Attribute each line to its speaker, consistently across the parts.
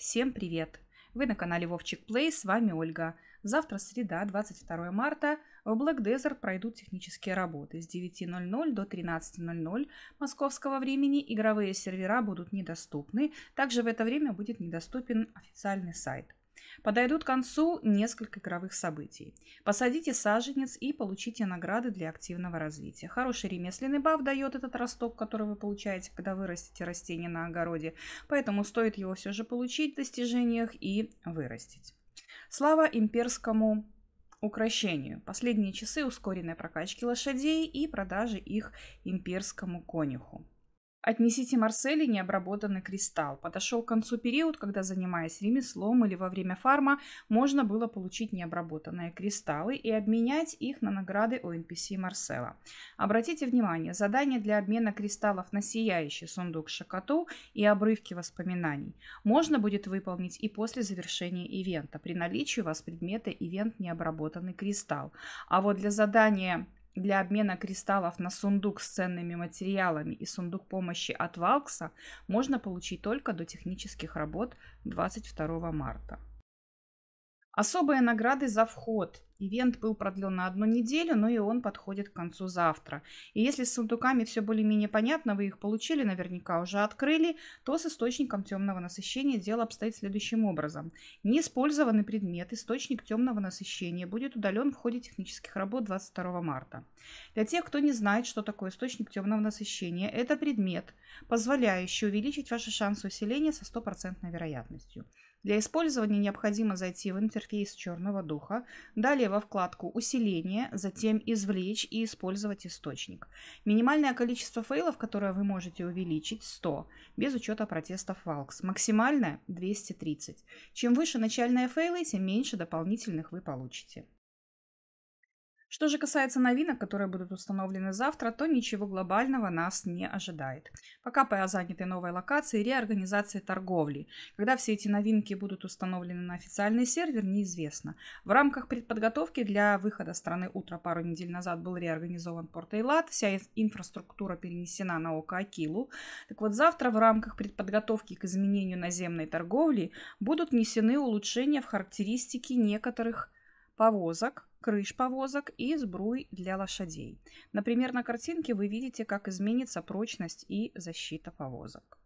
Speaker 1: Всем привет! Вы на канале Вовчик Плей, с вами Ольга. Завтра среда, 22 марта, в Black Desert пройдут технические работы. С 9.00 до 13.00 московского времени игровые сервера будут недоступны. Также в это время будет недоступен официальный сайт. Подойдут к концу несколько игровых событий. Посадите саженец и получите награды для активного развития. Хороший ремесленный баф дает этот росток, который вы получаете, когда вырастите растение на огороде. Поэтому стоит его все же получить в достижениях и вырастить. Слава имперскому украшению. Последние часы ускоренной прокачки лошадей и продажи их имперскому конюху. Отнесите Марсели необработанный кристалл. Подошел к концу период, когда, занимаясь ремеслом или во время фарма, можно было получить необработанные кристаллы и обменять их на награды у NPC Марсела. Обратите внимание, задание для обмена кристаллов на сияющий сундук Шакату и обрывки воспоминаний можно будет выполнить и после завершения ивента, при наличии у вас предмета ивент необработанный кристалл. А вот для задания для обмена кристаллов на сундук с ценными материалами и сундук помощи от Валкса можно получить только до технических работ 22 марта. Особые награды за вход. Ивент был продлен на одну неделю, но и он подходит к концу завтра. И если с сундуками все более-менее понятно, вы их получили, наверняка уже открыли, то с источником темного насыщения дело обстоит следующим образом. Неиспользованный предмет, источник темного насыщения, будет удален в ходе технических работ 22 марта. Для тех, кто не знает, что такое источник темного насыщения, это предмет, позволяющий увеличить ваши шансы усиления со стопроцентной вероятностью. Для использования необходимо зайти в интерфейс черного духа, далее во вкладку «Усиление», затем «Извлечь» и «Использовать источник». Минимальное количество фейлов, которое вы можете увеличить, 100, без учета протестов Valks. Максимальное – 230. Чем выше начальные фейлы, тем меньше дополнительных вы получите. Что же касается новинок, которые будут установлены завтра, то ничего глобального нас не ожидает. Пока ПА заняты новой локацией и реорганизацией торговли. Когда все эти новинки будут установлены на официальный сервер, неизвестно. В рамках предподготовки для выхода страны утро пару недель назад был реорганизован порт Эйлат, вся инфраструктура перенесена на ОК Акилу. Так вот, завтра в рамках предподготовки к изменению наземной торговли будут внесены улучшения в характеристики некоторых повозок, крыш повозок и сбруй для лошадей. Например, на картинке вы видите, как изменится прочность и защита повозок.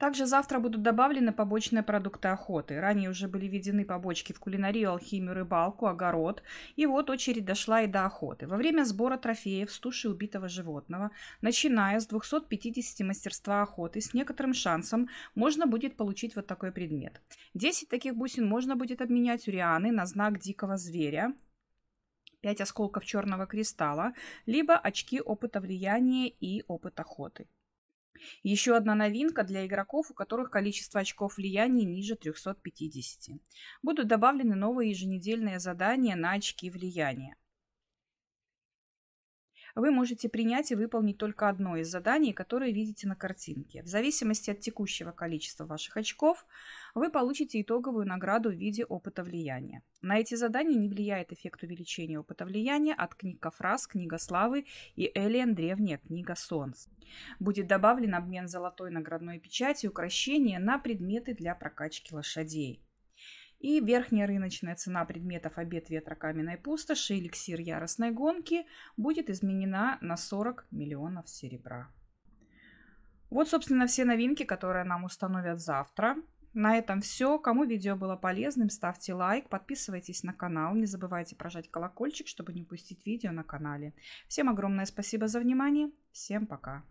Speaker 1: Также завтра будут добавлены побочные продукты охоты. Ранее уже были введены побочки в кулинарию, алхимию, рыбалку, огород. И вот очередь дошла и до охоты. Во время сбора трофеев с туши убитого животного, начиная с 250 мастерства охоты, с некоторым шансом можно будет получить вот такой предмет. 10 таких бусин можно будет обменять у Рианы на знак дикого зверя, 5 осколков черного кристалла, либо очки опыта влияния и опыт охоты. Еще одна новинка для игроков, у которых количество очков влияния ниже 350. Будут добавлены новые еженедельные задания на очки влияния. Вы можете принять и выполнить только одно из заданий, которые видите на картинке. В зависимости от текущего количества ваших очков – вы получите итоговую награду в виде опыта влияния. На эти задания не влияет эффект увеличения опыта влияния от книг Кафрас, книга Славы и Элиен Древняя книга Солнц. Будет добавлен обмен золотой наградной печати и украшения на предметы для прокачки лошадей. И верхняя рыночная цена предметов обед ветра каменной пустоши, эликсир яростной гонки будет изменена на 40 миллионов серебра. Вот, собственно, все новинки, которые нам установят завтра. На этом все. Кому видео было полезным, ставьте лайк, подписывайтесь на канал. Не забывайте прожать колокольчик, чтобы не упустить видео на канале. Всем огромное спасибо за внимание. Всем пока.